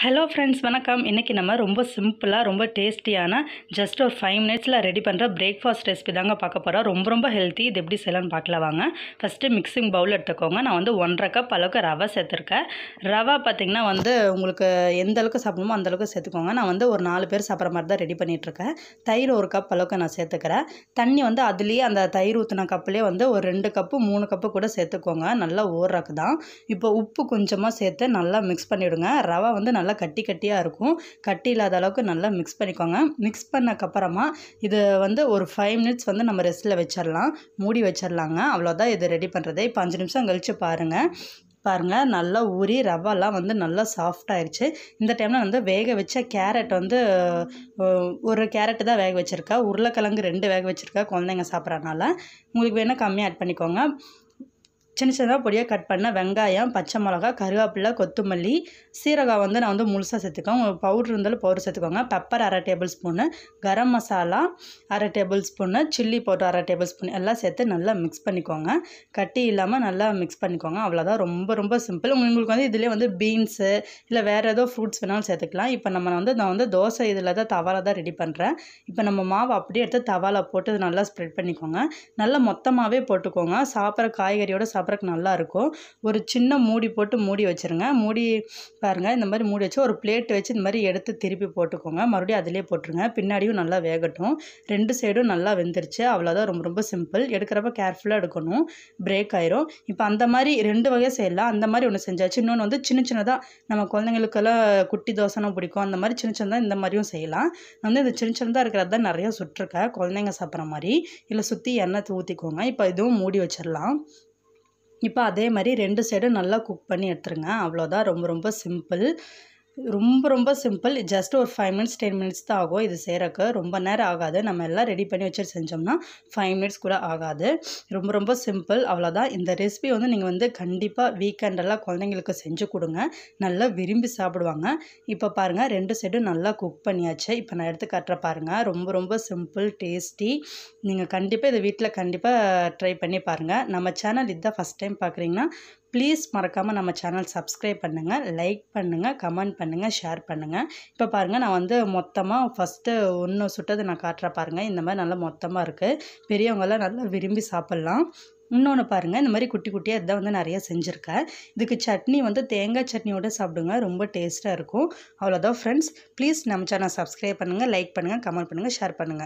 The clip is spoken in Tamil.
ஹலோ ஃப்ரெண்ட்ஸ் வணக்கம் இன்றைக்கி நம்ம ரொம்ப சிம்பிளாக ரொம்ப டேஸ்டியான ஜஸ்ட் ஒரு ஃபைவ் மினிட்ஸில் ரெடி பண்ணுற பிரேக்ஃபாஸ்ட் ரெசிபி தாங்க பார்க்க போகிறோம் ரொம்ப ரொம்ப ஹெல்த்தி இது எப்படி செய்யலாம்னு பார்க்கலாம் வாங்க ஃபஸ்ட்டு மிக்சிங் பவுல் எடுத்துக்கோங்க நான் வந்து ஒன்றரை கப் அளவுக்கு ரவை சேர்த்துருக்கேன் ரவை பார்த்திங்கன்னா வந்து உங்களுக்கு எந்த அளவுக்கு சாப்பிடணுமோ அந்தளவுக்கு சேர்த்துக்கோங்க நான் வந்து ஒரு நாலு பேர் சாப்பிட்ற மாதிரி தான் ரெடி பண்ணிகிட்ருக்கேன் தயிர் ஒரு கப் அளவுக்கு நான் சேர்த்துக்கிறேன் தண்ணி வந்து அதுலேயே அந்த தயிர் ஊற்றின கப்புலேயே வந்து ஒரு ரெண்டு கப்பு மூணு கப்பு கூட சேர்த்துக்கோங்க நல்லா ஊறக்கு தான் இப்போ உப்பு கொஞ்சமாக சேர்த்து நல்லா மிக்ஸ் பண்ணிவிடுங்க ரவை வந்து நல்லா நல்லா கட்டி கட்டியாக இருக்கும் கட்டி இல்லாத அளவுக்கு நல்லா மிக்ஸ் பண்ணிக்கோங்க மிக்ஸ் பண்ணக்கப்புறமா இது வந்து ஒரு ஃபைவ் மினிட்ஸ் வந்து நம்ம ரெஸ்ட்டில் வச்சிடலாம் மூடி வச்சிடலாங்க அவ்வளோதான் இது ரெடி பண்ணுறது இப்போ அஞ்சு நிமிஷம் கழித்து பாருங்கள் பாருங்கள் நல்லா ஊறி ரவாலாம் வந்து நல்லா சாஃப்டாகிடுச்சு இந்த டைமில் வந்து வேக வச்ச கேரட் வந்து ஒரு கேரட்டு தான் வேக வச்சுருக்கா உருளைக்கிழங்கு ரெண்டு வேக வச்சுருக்கா குழந்தைங்க சாப்பிட்றனால உங்களுக்கு வேணால் கம்மியாக ஆட் பண்ணிக்கோங்க சின்ன சின்னதாக பொடியாக கட் பண்ண வெங்காயம் பச்சை மிளகா கருவேப்பிலை கொத்தமல்லி சீரகம் வந்து நான் வந்து முழுசாக சேர்த்துக்கோங்க பவுட்ரு இருந்தாலும் பவுட்ரு சேர்த்துக்கோங்க பெப்பர் அரை டேபிள் ஸ்பூனு கரம் மசாலா அரை டேபிள் ஸ்பூனு சில்லி பவுட்ரு அரை டேபிள் ஸ்பூன் எல்லாம் சேர்த்து நல்லா மிக்ஸ் பண்ணிக்கோங்க கட்டி இல்லாமல் நல்லா மிக்ஸ் பண்ணிக்கோங்க அவ்வளோதான் ரொம்ப ரொம்ப சிம்பிள் உங்களுக்கு வந்து இதிலே வந்து பீன்ஸு இல்லை வேறு ஏதோ ஃப்ரூட்ஸ் வேணாலும் சேர்த்துக்கலாம் இப்போ நம்ம வந்து நான் வந்து தோசை இதில் தான் தவாலாக தான் ரெடி பண்ணுறேன் இப்போ நம்ம மாவு அப்படியே எடுத்து தவாலை போட்டு நல்லா ஸ்ப்ரெட் பண்ணிக்கோங்க நல்லா மொத்தமாகவே போட்டுக்கோங்க சாப்பிட்ற காய்கறியோட சாப்பிட்ற சாப்பிட்றதுக்கு நல்லாயிருக்கும் ஒரு சின்ன மூடி போட்டு மூடி வச்சுருங்க மூடி பாருங்கள் இந்த மாதிரி மூடி வச்சு ஒரு பிளேட் வச்சு இந்த மாதிரி எடுத்து திருப்பி போட்டுக்கோங்க மறுபடியும் அதிலே போட்டுருங்க பின்னாடியும் நல்லா வேகட்டும் ரெண்டு சைடும் நல்லா வெந்துருச்சு அவ்வளோதான் ரொம்ப ரொம்ப சிம்பிள் எடுக்கிறப்ப கேர்ஃபுல்லாக எடுக்கணும் பிரேக் ஆயிரும் இப்போ அந்த மாதிரி ரெண்டு வகை செய்யலாம் அந்த மாதிரி ஒன்று செஞ்சாச்சு இன்னொன்று வந்து சின்ன சின்னதாக நம்ம குழந்தைங்களுக்கெல்லாம் குட்டி தோசைனா பிடிக்கும் அந்த மாதிரி சின்ன சின்னதாக இந்த மாதிரியும் செய்யலாம் வந்து இந்த சின்ன சின்னதாக இருக்கிறது தான் நிறையா சுட்டிருக்கேன் குழந்தைங்க சாப்பிட்ற மாதிரி இல்லை சுற்றி எண்ணெய் ஊற்றிக்கோங்க இப்போ இதுவும் மூடி வச்சிடலாம் இப்போ அதே மாதிரி ரெண்டு சைடும் நல்லா குக் பண்ணி எடுத்துருங்க அவ்வளோதான் ரொம்ப ரொம்ப சிம்பிள் ரொம்ப ரொம்ப சிம்பிள் ஜஸ்ட் ஒரு ஃபைவ் மினிட்ஸ் டென் மினிட்ஸ் தான் ஆகும் இது செய்கிறக்கு ரொம்ப நேரம் ஆகாது நம்ம எல்லாம் ரெடி பண்ணி வச்சுட்டு செஞ்சோம்னா ஃபைவ் மினிட்ஸ் கூட ஆகாது ரொம்ப ரொம்ப சிம்பிள் அவ்வளோதான் இந்த ரெசிபி வந்து நீங்கள் வந்து கண்டிப்பாக வீக்கெண்டெல்லாம் குழந்தைங்களுக்கு செஞ்சு கொடுங்க நல்லா விரும்பி சாப்பிடுவாங்க இப்போ பாருங்கள் ரெண்டு சைடும் நல்லா குக் பண்ணியாச்சு இப்போ நான் எடுத்து கட்டுற பாருங்கள் ரொம்ப ரொம்ப சிம்பிள் டேஸ்டி நீங்கள் கண்டிப்பாக இதை வீட்டில் கண்டிப்பாக ட்ரை பண்ணி பாருங்கள் நம்ம சேனல் இதுதான் ஃபஸ்ட் டைம் பார்க்குறீங்கன்னா ப்ளீஸ் மறக்காமல் நம்ம சேனல் சப்ஸ்கிரைப் பண்ணுங்கள் லைக் பண்ணுங்கள் கமெண்ட் பண்ணுங்கள் ஷேர் பண்ணுங்கள் இப்போ பாருங்கள் நான் வந்து மொத்தமாக ஃபஸ்ட்டு ஒன்று சுட்டது நான் காட்டுற பாருங்கள் இந்த மாதிரி நல்லா மொத்தமாக இருக்குது பெரியவங்களாம் நல்லா விரும்பி சாப்பிட்லாம் இன்னொன்று பாருங்கள் இந்த மாதிரி குட்டி குட்டியாக இதான் வந்து நிறையா செஞ்சுருக்கேன் இதுக்கு சட்னி வந்து தேங்காய் சட்னியோடு சாப்பிடுங்க ரொம்ப டேஸ்ட்டாக இருக்கும் அவ்வளோதான் ஃப்ரெண்ட்ஸ் ப்ளீஸ் நம்ம சேனல் சப்ஸ்கிரைப் பண்ணுங்கள் லைக் பண்ணுங்கள் கமெண்ட் பண்ணுங்கள் ஷேர் பண்ணுங்கள்